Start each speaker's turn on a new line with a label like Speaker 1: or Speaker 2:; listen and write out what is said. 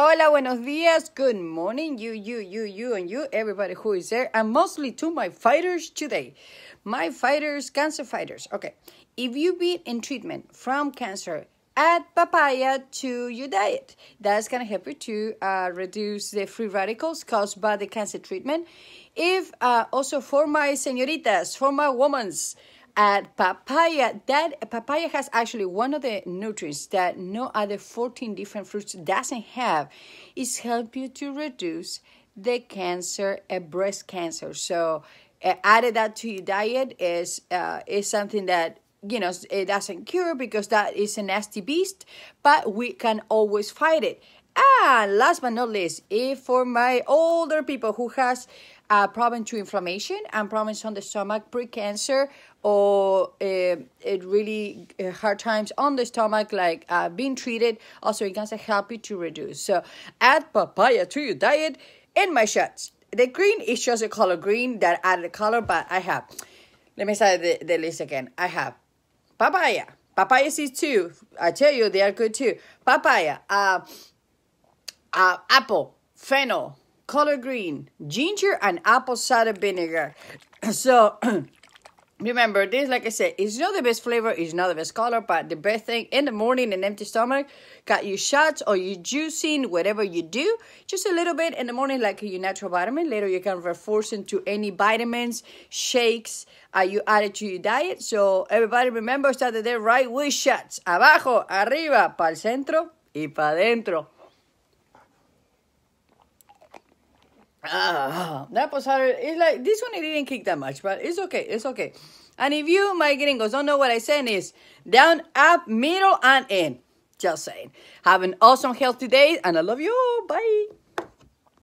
Speaker 1: Hola, buenos días. Good morning, you, you, you, you, and you, everybody who is there, and mostly to my fighters today. My fighters, cancer fighters. Okay. If you've been in treatment from cancer, add papaya to your diet. That's going to help you to uh, reduce the free radicals caused by the cancer treatment. If uh, also for my senoritas, for my women's, at papaya that papaya has actually one of the nutrients that no other 14 different fruits doesn't have is help you to reduce the cancer uh, breast cancer so uh, added that to your diet is uh, is something that you know it doesn't cure because that is a nasty beast but we can always fight it and last but not least, if for my older people who has a problem to inflammation and problems on the stomach, pre-cancer, or uh, really uh, hard times on the stomach, like uh, being treated, also it can help you to reduce. So add papaya to your diet in my shots. The green is just a color green that added color, but I have, let me start the, the list again. I have papaya. Papaya seeds too. I tell you, they are good too. Papaya. Uh, uh, apple, fennel, color green, ginger, and apple cider vinegar. So remember this, like I said, it's not the best flavor, it's not the best color, but the best thing in the morning, an empty stomach, got your shots or your juicing, whatever you do, just a little bit in the morning, like your natural vitamin. Later, you can reinforce into any vitamins, shakes, uh, you add it to your diet. So everybody remember, start the day right with shots. Abajo, arriba, pa'l centro y pa' dentro. that was hard. It's like this one it didn't kick that much, but it's okay. It's okay. And if you, my gringos, don't know what I'm saying is down, up, middle, and in. Just saying. Have an awesome, healthy day, and I love you. Bye.